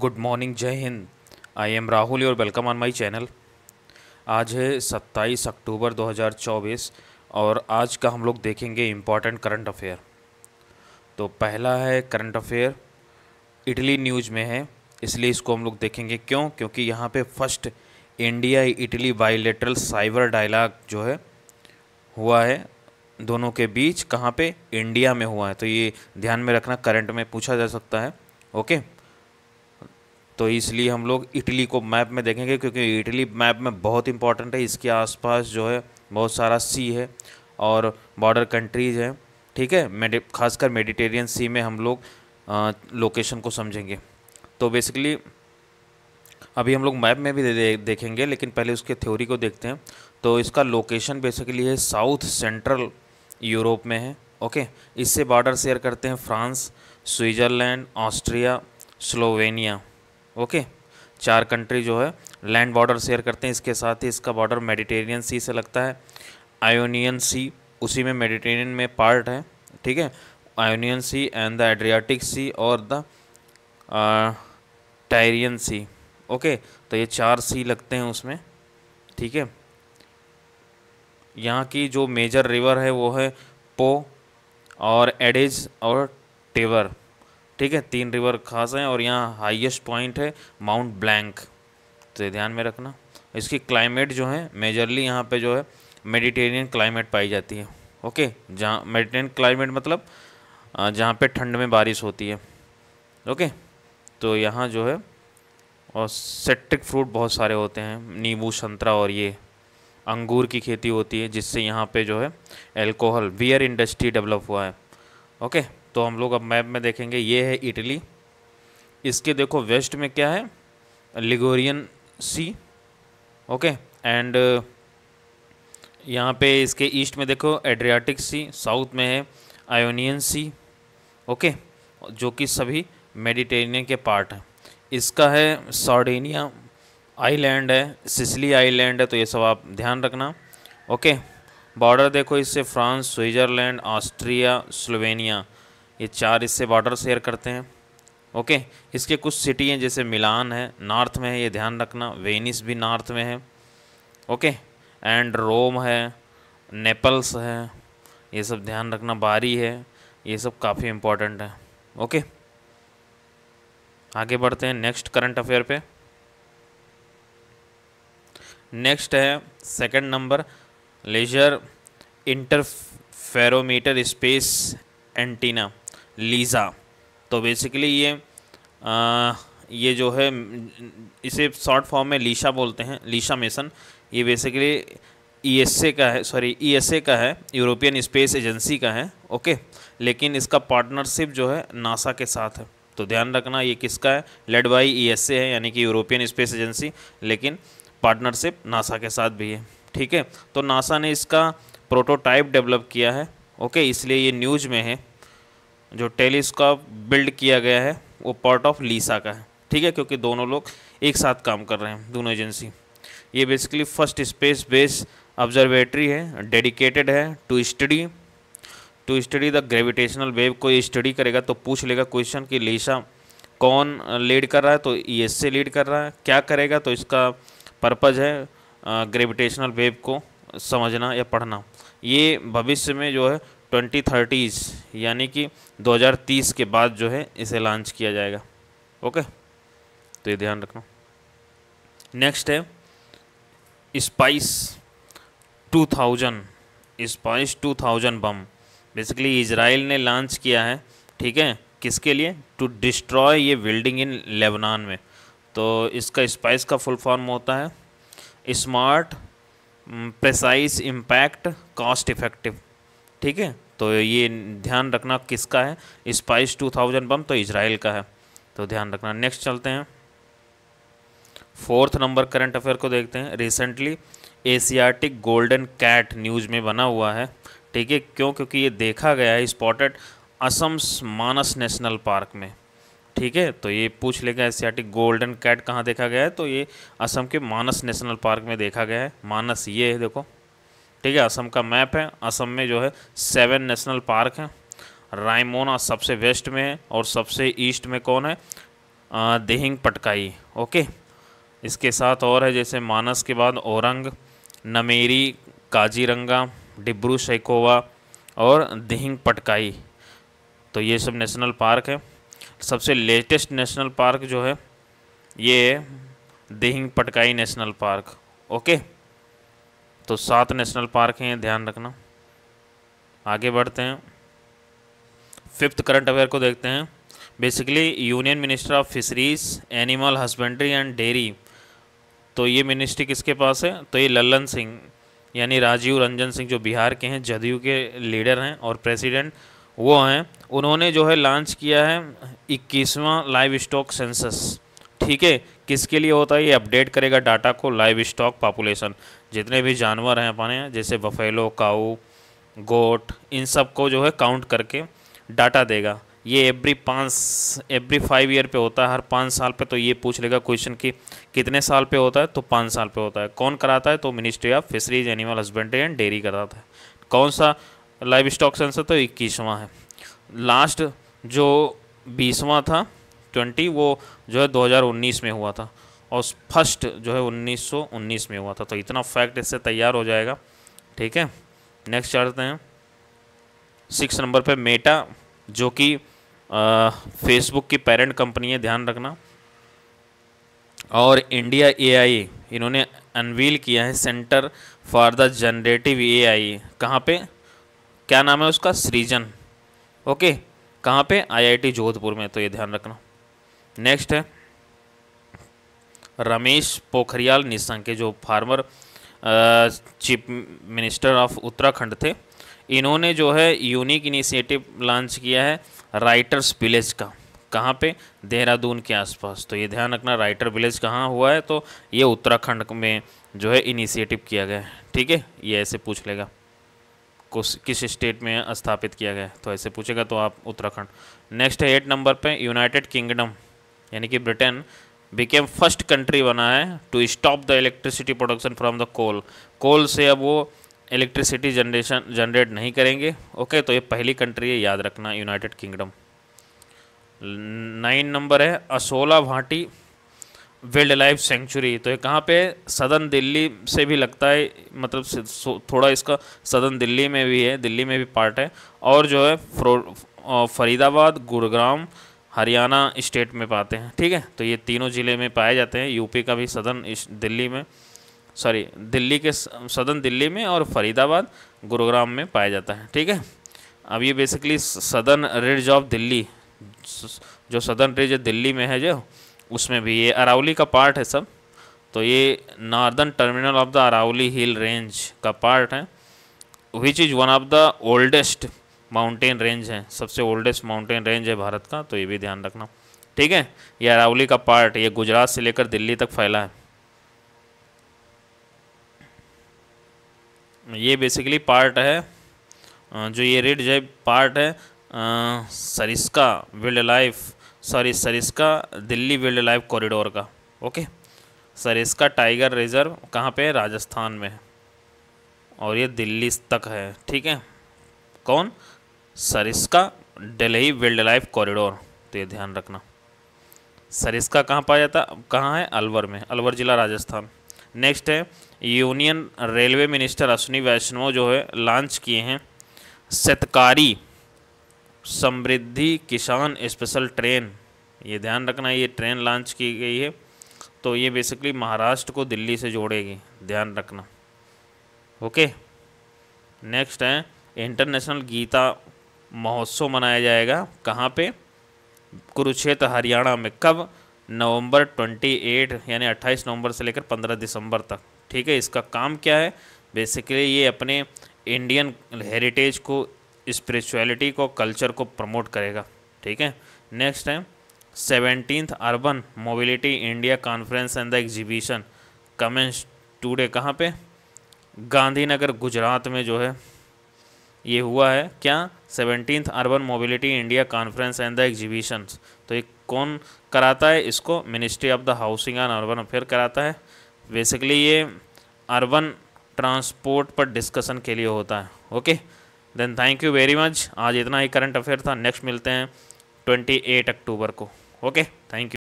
Good morning जय Hind I am Rahul और welcome on my channel आज है सत्ताईस अक्टूबर 2024 और आज का हम लोग देखेंगे इम्पॉर्टेंट करंट अफेयर तो पहला है करंट अफेयर इटली न्यूज में है इसलिए इसको हम लोग देखेंगे क्यों क्योंकि यहाँ पे first India Italy bilateral cyber dialogue जो है हुआ है दोनों के बीच कहाँ पे इंडिया में हुआ है तो ये ध्यान में रखना करंट में पूछा जा सकता है ओके okay? तो इसलिए हम लोग इटली को मैप में देखेंगे क्योंकि इटली मैप में बहुत इंपॉर्टेंट है इसके आसपास जो है बहुत सारा सी है और बॉर्डर कंट्रीज़ हैं ठीक है मेडि खासकर मेडिटेरियन सी में हम लोग लोकेशन को समझेंगे तो बेसिकली अभी हम लोग मैप में भी दे, दे, देखेंगे लेकिन पहले उसके थ्योरी को देखते हैं तो इसका लोकेशन बेसिकली है साउथ सेंट्रल यूरोप में है ओके इससे बॉर्डर शेयर करते हैं France Switzerland Austria Slovenia okay चार कंट्री जो है लैंड बॉर्डर शेयर करते हैं इसके साथ ही इसका बॉर्डर मेडिटेरियन सी से लगता है आयोनियन सी उसी में मेडिटेरियन में पार्ट है ठीक है Ionian sea and the Adriatic sea और द टायरियन सी ओके तो ये चार सी लगते हैं उसमें ठीक है यहाँ की जो मेजर रिवर है वो है पो और एडेज और टेवर ठीक है तीन रिवर खास हैं और यहाँ हाईएस्ट पॉइंट है माउंट ब्लैंक तो ध्यान में रखना इसकी क्लाइमेट जो है मेजरली यहाँ पे जो है मेडिटेरियन क्लाइमेट पाई जाती है ओके जहाँ मेडिटेरियन क्लाइमेट मतलब जहाँ पे ठंड में बारिश होती है ओके तो यहाँ जो है और सेट्रिक फ्रूट बहुत सारे होते हैं नींबू संतरा और ये अंगूर की खेती होती है जिससे यहाँ पे जो है एल्कोहल बियर इंडस्ट्री डेवलप हुआ है ओके तो हम लोग अब मैप में देखेंगे ये है इटली इसके देखो वेस्ट में क्या है लिगोरियन सी ओके एंड यहाँ पे इसके ईस्ट में देखो एड्रियाटिक सी साउथ में है आयोनियन सी ओके जो कि सभी मेडिटेरेनियन के पार्ट हैं इसका है सॉडेनिया आइलैंड है सिसली आइलैंड है तो ये सब आप ध्यान रखना ओके बॉर्डर देखो इससे फ्रांस स्विट्ज़रलैंड ऑस्ट्रिया स्लोवेनिया ये चार इससे बॉर्डर शेयर करते हैं ओके इसके कुछ सिटी हैं जैसे मिलान है नॉर्थ में है ये ध्यान रखना वेनिस भी नॉर्थ में है ओके एंड रोम है नेपल्स है ये सब ध्यान रखना बारी है ये सब काफ़ी इम्पोर्टेंट है ओके आगे बढ़ते हैं नेक्स्ट करंट अफेयर पे नेक्स्ट है second number laser interferometer space antenna LISA तो बेसिकली ये आ, ये जो है इसे शॉर्ट फॉर्म में लीशा बोलते हैं लीशा मेसन ये बेसिकली ई e का है सॉरी ई e का है यूरोपियन स्पेस एजेंसी का है ओके लेकिन इसका पार्टनरशिप जो है नासा के साथ है तो ध्यान रखना ये किसका है लेड बाई ई है यानी कि यूरोपियन स्पेस एजेंसी लेकिन पार्टनरशिप नासा के साथ भी है ठीक है तो नासा ने इसका प्रोटोटाइप डेवलप किया है ओके इसलिए ये न्यूज में है जो टेलीस्कोप बिल्ड किया गया है वो पार्ट ऑफ लीसा का है ठीक है क्योंकि दोनों लोग एक साथ काम कर रहे हैं दोनों एजेंसी ये basically first space base observatory है डेडिकेटेड है to study to study the gravitational wave को स्टडी करेगा तो पूछ लेगा क्वेश्चन कि लीसा कौन लीड कर रहा है तो ई से लीड कर रहा है क्या करेगा तो इसका पर्पज़ है ग्रेविटेशनल वेव को समझना या पढ़ना ये भविष्य में जो है ट्वेंटी थर्टीज़ यानी कि 2030 के बाद जो है इसे लॉन्च किया जाएगा ओके तो ये ध्यान रखना नेक्स्ट है spice 2000 spice 2000 bomb basically Israel ने लॉन्च किया है ठीक है किसके लिए टू डिस्ट्रॉय ये बिल्डिंग इन लेबनान में तो इसका स्पाइस का फुल फॉर्म होता है smart precise impact cost effective ठीक है तो ये ध्यान रखना किसका है स्पाइस टू थाउजेंड बम तो इसराइल का है तो ध्यान रखना नेक्स्ट चलते हैं फोर्थ नंबर करंट अफेयर को देखते हैं recently Asiatic golden cat news में बना हुआ है ठीक है क्यों क्योंकि ये देखा गया है spotted Assam's Manas national park में ठीक है तो ये पूछ लेगा एशियाटिक गोल्डन कैट कहाँ देखा गया है तो ये असम के मानस नेशनल पार्क में देखा गया है मानस ये है देखो ठीक है असम का मैप है असम में जो है सेवन नेशनल पार्क हैं रायमोना सबसे वेस्ट में है और सबसे ईस्ट में कौन है देहिंग पटकाई ओके इसके साथ और है जैसे मानस के बाद औरंग नमेरी काजीरंगा डिब्रू शेकोवा और दिहिंग पटकाई तो ये सब नेशनल पार्क है सबसे लेटेस्ट नेशनल पार्क जो है ये Dihing Patkai national park okay तो सात नेशनल पार्क हैं ध्यान रखना आगे बढ़ते हैं फिफ्थ करंट अफेयर को देखते हैं basically union minister of fisheries animal husbandry and dairy तो ये मिनिस्ट्री किसके पास है तो ये लल्लन सिंह यानी राजीव रंजन सिंह जो बिहार के हैं जदयू के लीडर हैं और प्रेसिडेंट वो हैं उन्होंने जो है लॉन्च किया है इक्कीसवां लाइव स्टॉक सेंसस ठीक है किसके लिए होता है ये अपडेट करेगा डाटा को लाइव स्टॉक पॉपुलेशन जितने भी जानवर हैं अपने जैसे बफेलो काऊ गोट इन सब को जो है काउंट करके डाटा देगा ये एवरी पाँच एवरी फाइव ईयर पे होता है हर पाँच साल पे तो ये पूछ लेगा क्वेश्चन कि कितने साल पे होता है तो पाँच साल पे होता है कौन कराता है तो ministry of fisheries animal husbandry and dairy कराता है कौन सा लाइव स्टॉक सेंसर तो इक्कीसवां है लास्ट जो बीसवा था ट्वेंटी वो जो है दो में हुआ था और फर्स्ट जो है 1919 में हुआ था तो इतना फैक्ट इससे तैयार हो जाएगा ठीक है नेक्स्ट चढ़ते हैं सिक्स नंबर पे मेटा जो कि फेसबुक की पेरेंट कंपनी है ध्यान रखना और इंडिया एआई इन्होंने अनवील किया है centre for the generative AI कहाँ पे क्या नाम है उसका सृजन ओके कहाँ पे आईआईटी जोधपुर में तो ये ध्यान रखना नेक्स्ट है रमेश पोखरियाल निशंक के जो former chief minister of Uttarakhand थे इन्होंने जो है यूनिक इनिशिएटिव लॉन्च किया है राइटर्स विलेज का कहाँ पे देहरादून के आसपास तो ये ध्यान रखना राइटर विलेज कहाँ हुआ है तो ये उत्तराखंड में जो है इनिशिएटिव किया गया है ठीक है ये ऐसे पूछ लेगा किस किस स्टेट में स्थापित किया गया है तो ऐसे पूछेगा तो आप उत्तराखंड नेक्स्ट है एट नंबर पे यूनाइटेड किंगडम यानी कि ब्रिटेन बिकेम फर्स्ट कंट्री बना है to stop the electricity production from the coal coal से अब वो इलेक्ट्रिसिटी जनरेशन जनरेट नहीं करेंगे ओके तो ये पहली कंट्री है याद रखना यूनाइटेड किंगडम नाइन नंबर है Asola Bhatti wild life sanctuary तो ये कहाँ पे सदन दिल्ली से भी लगता है मतलब थोड़ा इसका सदन दिल्ली में भी है दिल्ली में भी पार्ट है और जो है फरीदाबाद गुरुग्राम हरियाणा स्टेट में पाते हैं ठीक है तो ये तीनों ज़िले में पाए जाते हैं यूपी का भी सदन दिल्ली में सॉरी दिल्ली के सदन दिल्ली में और फरीदाबाद गुरुग्राम में पाया जाता है ठीक है अब ये बेसिकली सदन रिज ऑफ दिल्ली जो सदन रिज दिल्ली में है जो उसमें भी ये अरावली का पार्ट है सब तो ये northern terminal of the Aravalli hill range का पार्ट है which is one of the oldest mountain range है सबसे ओल्डेस्ट माउंटेन रेंज है भारत का तो ये भी ध्यान रखना ठीक है ये अरावली का पार्ट ये गुजरात से लेकर दिल्ली तक फैला है ये बेसिकली पार्ट है जो ये रेड जो पार्ट है Sariska wild life sorry Sariska Delhi wild life corridor का ओके सरिस्का टाइगर रिजर्व कहाँ पे राजस्थान में है और ये दिल्ली तक है ठीक है कौन Sariska Delhi wild life corridor तो ये ध्यान रखना सरिस्का कहाँ पाया जाता कहाँ है अलवर में अलवर जिला राजस्थान नेक्स्ट है union railway minister Ashwini Vaishnaw जो है लॉन्च किए हैं सतकारी समृद्धि किसान स्पेशल ट्रेन ये ध्यान रखना ये ट्रेन लॉन्च की गई है तो ये बेसिकली महाराष्ट्र को दिल्ली से जोड़ेगी ध्यान रखना ओके नेक्स्ट है इंटरनेशनल गीता महोत्सव मनाया जाएगा कहाँ पे कुरुक्षेत्र हरियाणा में कब नवंबर 28 यानी 28 नवंबर से लेकर 15 दिसंबर तक ठीक है इसका काम क्या है बेसिकली ये अपने इंडियन हेरिटेज को स्पिरिचुअलिटी को कल्चर को प्रमोट करेगा ठीक है नेक्स्ट है seventeen urban mobility India conference and the exhibition commence today कहाँ पे गांधीनगर गुजरात में जो है ये हुआ है क्या seventeenth urban mobility India conference and the exhibitions तो ये कौन कराता है इसको ministry of the housing and urban affair कराता है बेसिकली ये अर्बन ट्रांसपोर्ट पर डिस्कशन के लिए होता है okay then thank you very much आज इतना ही करंट अफेयर था नेक्स्ट मिलते हैं ट्वेंटी एट अक्टूबर को ओके थैंक यू